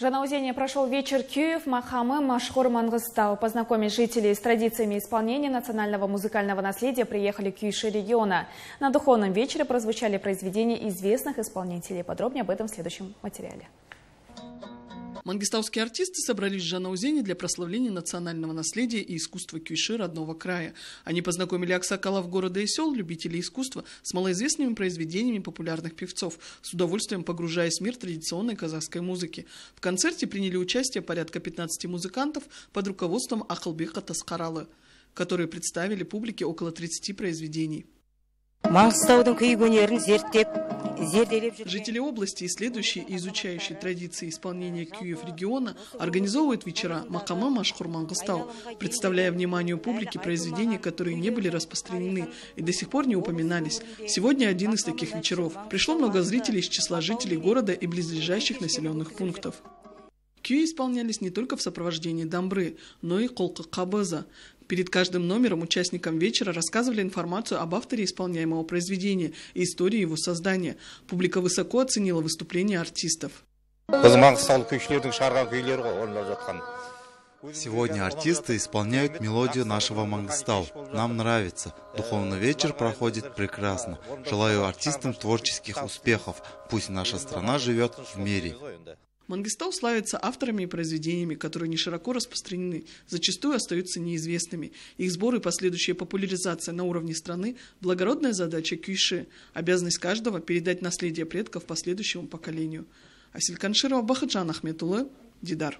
Жанаузене прошел вечер Киев, Махамы, Машхор, Мангыстау. Познакомить жителей с традициями исполнения национального музыкального наследия приехали киевши региона. На духовном вечере прозвучали произведения известных исполнителей. Подробнее об этом в следующем материале. Мангистауские артисты собрались в Жанаузене для прославления национального наследия и искусства кюйши родного края. Они познакомили аксакалов города и сел, любителей искусства, с малоизвестными произведениями популярных певцов, с удовольствием погружаясь в мир традиционной казахской музыки. В концерте приняли участие порядка 15 музыкантов под руководством Ахалбека Таскаралы, которые представили публике около 30 произведений. маңғыстаудың күй өнерін зерттеп Жители области, исследующие и изучающие традиции исполнения кюев региона, организовывают вечера Макама Машхурмангустау, представляя вниманию публики произведения, которые не были распространены и до сих пор не упоминались. Сегодня один из таких вечеров. Пришло много зрителей из числа жителей города и близлежащих населенных пунктов. Чаи исполнялись не только в сопровождении дамбры, но и колка кабыза. Перед каждым номером участникам вечера рассказывали информацию об авторе исполняемого произведения и истории его создания. Публика высоко оценила выступления артистов. Сегодня артисты исполняют мелодию нашего Мангстау. Нам нравится. Духовный вечер проходит прекрасно. Желаю артистам творческих успехов. Пусть наша страна живет в мире. Мангистау славится авторами и произведениями, которые не широко распространены, зачастую остаются неизвестными. Их сбор и последующая популяризация на уровне страны – благородная задача Кюйши, обязанность каждого передать наследие предков последующему поколению. Канширова, Бахаджан Ахметулы, Дидар.